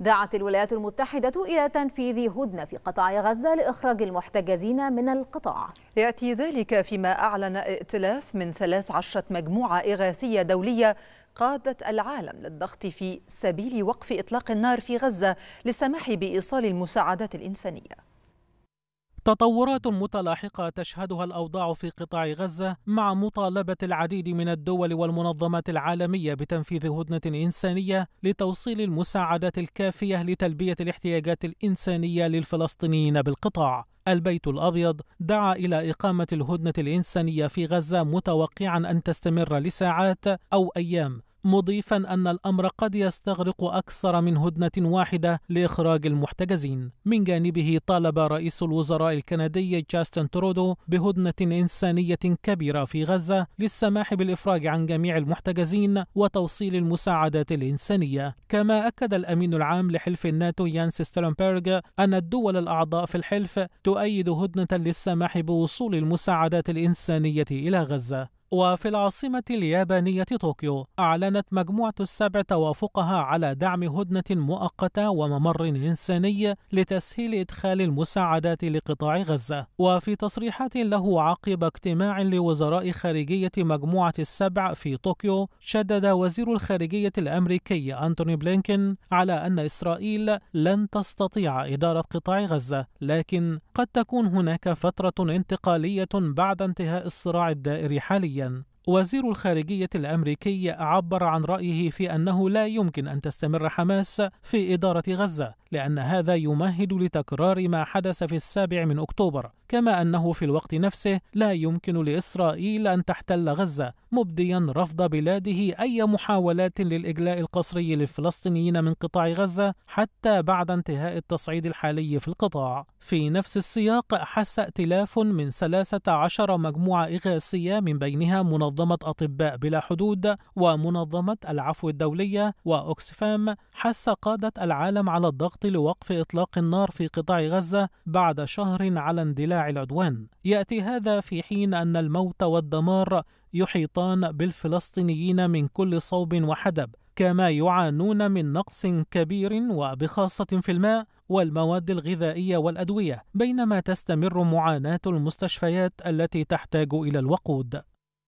دعت الولايات المتحدة إلى تنفيذ هدنة في قطاع غزة لإخراج المحتجزين من القطاع يأتي ذلك فيما أعلن ائتلاف من 13 مجموعة إغاثية دولية قادت العالم للضغط في سبيل وقف إطلاق النار في غزة للسماح بإيصال المساعدات الإنسانية تطورات متلاحقة تشهدها الأوضاع في قطاع غزة مع مطالبة العديد من الدول والمنظمات العالمية بتنفيذ هدنة إنسانية لتوصيل المساعدات الكافية لتلبية الاحتياجات الإنسانية للفلسطينيين بالقطاع. البيت الأبيض دعا إلى إقامة الهدنة الإنسانية في غزة متوقعا أن تستمر لساعات أو أيام مضيفا أن الأمر قد يستغرق أكثر من هدنة واحدة لإخراج المحتجزين من جانبه طالب رئيس الوزراء الكندي جاستن ترودو بهدنة إنسانية كبيرة في غزة للسماح بالإفراج عن جميع المحتجزين وتوصيل المساعدات الإنسانية كما أكد الأمين العام لحلف الناتو يانس ستلنبرغ أن الدول الأعضاء في الحلف تؤيد هدنة للسماح بوصول المساعدات الإنسانية إلى غزة وفي العاصمة اليابانية طوكيو أعلنت مجموعة السبع توافقها على دعم هدنة مؤقتة وممر إنساني لتسهيل إدخال المساعدات لقطاع غزة وفي تصريحات له عقب اجتماع لوزراء خارجية مجموعة السبع في طوكيو شدد وزير الخارجية الأمريكي أنتوني بلينكن على أن إسرائيل لن تستطيع إدارة قطاع غزة لكن قد تكون هناك فترة انتقالية بعد انتهاء الصراع الدائري حاليا وزير الخارجية الأمريكي عبر عن رأيه في أنه لا يمكن أن تستمر حماس في إدارة غزة لأن هذا يمهد لتكرار ما حدث في السابع من أكتوبر كما أنه في الوقت نفسه لا يمكن لإسرائيل أن تحتل غزة مبديا رفض بلاده أي محاولات للإجلاء القسري للفلسطينيين من قطاع غزة حتى بعد انتهاء التصعيد الحالي في القطاع في نفس السياق حس ائتلاف من 13 مجموعة إغاثية من بينها منظمة أطباء بلا حدود ومنظمة العفو الدولية وأوكسفام حث قادة العالم على الضغط لوقف إطلاق النار في قطاع غزة بعد شهر على اندلاع العدوان ياتي هذا في حين ان الموت والدمار يحيطان بالفلسطينيين من كل صوب وحدب كما يعانون من نقص كبير وبخاصه في الماء والمواد الغذائيه والادويه بينما تستمر معاناه المستشفيات التي تحتاج الى الوقود